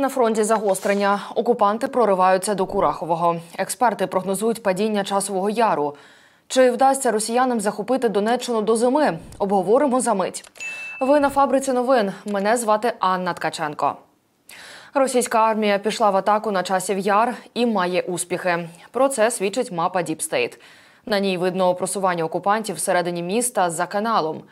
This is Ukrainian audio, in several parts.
На фронті загострення окупанти прориваються до Курахового. Експерти прогнозують падіння часового яру. Чи вдасться росіянам захопити Донеччину до зими? Обговоримо за мить. Ви на фабриці новин. Мене звати Анна Ткаченко. Російська армія пішла в атаку на часів яр і має успіхи. Про це свідчить мапа Діпстейт. На ній видно просування окупантів всередині міста за каналом.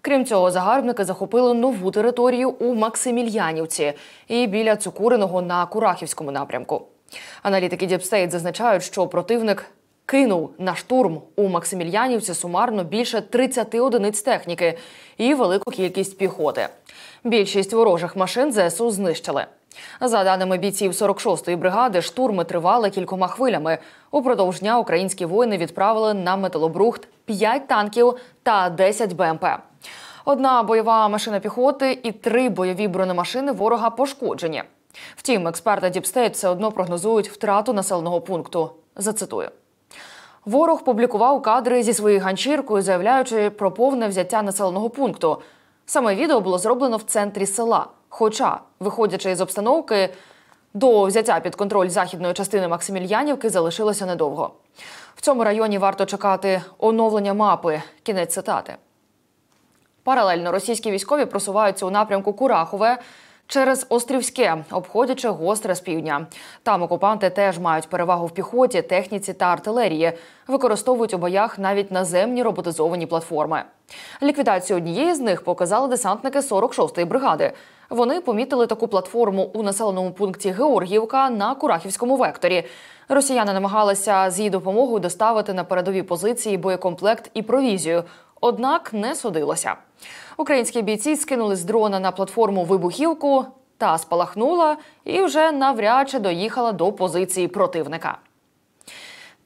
Крім цього, загарбники захопили нову територію у Максимільянівці і біля Цукуриного на Курахівському напрямку. Аналітики Діпстейт зазначають, що противник кинув на штурм у Максимільянівці сумарно більше 30 одиниць техніки і велику кількість піхоти. Більшість ворожих машин ЗСУ знищили. За даними бійців 46-ї бригади, штурми тривали кількома хвилями. Упродовж дня українські воїни відправили на металобрухт 5 танків та 10 БМП. Одна бойова машина піхоти і три бойові бронемашини ворога пошкоджені. Втім, експерти Діпстейт все одно прогнозують втрату населеного пункту. Зацитую. Ворог публікував кадри зі своєю ганчіркою, заявляючи про повне взяття населеного пункту. Саме відео було зроблено в центрі села. Хоча, виходячи із обстановки, до взяття під контроль західної частини Максимільянівки залишилося недовго. В цьому районі варто чекати оновлення мапи. Кінець цитати. Паралельно російські військові просуваються у напрямку Курахове. Через Острівське, обходячи гостре з півдня. Там окупанти теж мають перевагу в піхоті, техніці та артилерії, використовують у боях навіть наземні роботизовані платформи. Ліквідацію однієї з них показали десантники 46-ї бригади. Вони помітили таку платформу у населеному пункті Георгіївка на Курахівському векторі. Росіяни намагалися з її допомогою доставити на передові позиції боєкомплект і провізію однак не судилося. Українські бійці скинули з дрона на платформу вибухівку, та спалахнула і вже навряд чи доїхала до позиції противника.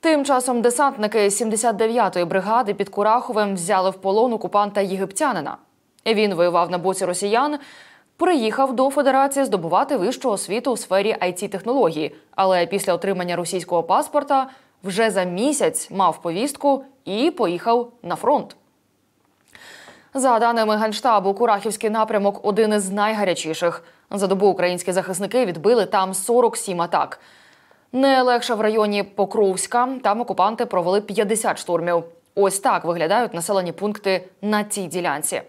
Тим часом десантники 79-ї бригади під Кураховим взяли в полон окупанта єгиптянина. Він воював на боці росіян, приїхав до Федерації здобувати вищу освіту у сфері it технології але після отримання російського паспорта вже за місяць мав повістку і поїхав на фронт. За даними Генштабу, Курахівський напрямок один із найгарячіших. За добу українські захисники відбили там 47 атак. Не легше в районі Покровська. Там окупанти провели 50 штурмів. Ось так виглядають населені пункти на цій ділянці.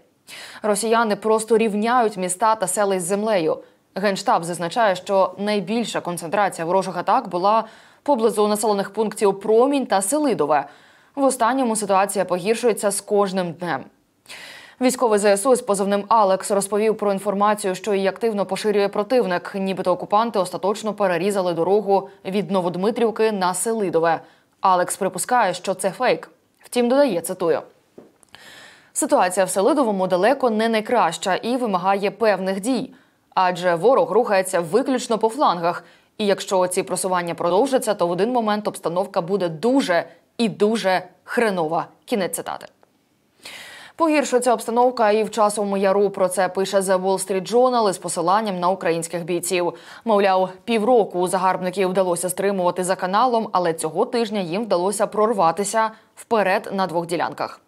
Росіяни просто рівняють міста та сели з землею. Генштаб зазначає, що найбільша концентрація ворожих атак була поблизу населених пунктів Промінь та Селидове. В останньому ситуація погіршується з кожним днем. Військовий ЗСУ з позивним Алекс розповів про інформацію, що її активно поширює противник. Нібито окупанти остаточно перерізали дорогу від Новодмитрівки на Селидове. Алекс припускає, що це фейк. Втім, додає цитую. Ситуація в Селидовому далеко не найкраща і вимагає певних дій, адже ворог рухається виключно по флангах. І якщо ці просування продовжаться, то в один момент обстановка буде дуже і дуже хренова. Кінець цитати. Погіршується обстановка і в часовому яру. Про це пише The Wall Street Journal із посиланням на українських бійців. Мовляв, півроку загарбників вдалося стримувати за каналом, але цього тижня їм вдалося прорватися вперед на двох ділянках.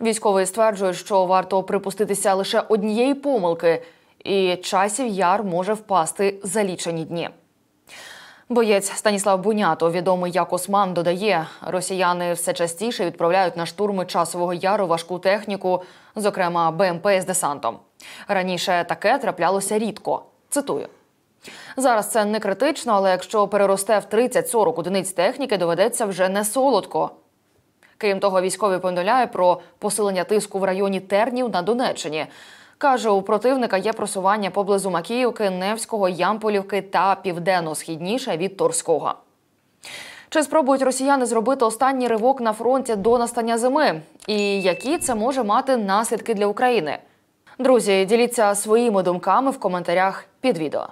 Військовий стверджує, що варто припуститися лише однієї помилки, і часів яр може впасти за лічені дні. Боєць Станіслав Бунято, відомий як Осман, додає, росіяни все частіше відправляють на штурми часового яру важку техніку, зокрема БМП з десантом. Раніше таке траплялося рідко. Цитую. Зараз це не критично, але якщо переросте в 30-40 одиниць техніки, доведеться вже не солодко. Крім того, військові повідомляють про посилення тиску в районі Тернів на Донеччині. Каже, у противника є просування поблизу Макіївки, Невського, Ямполівки та південно-східніше від Торського. Чи спробують росіяни зробити останній ривок на фронті до настання зими? І які це може мати наслідки для України? Друзі, діліться своїми думками в коментарях під відео.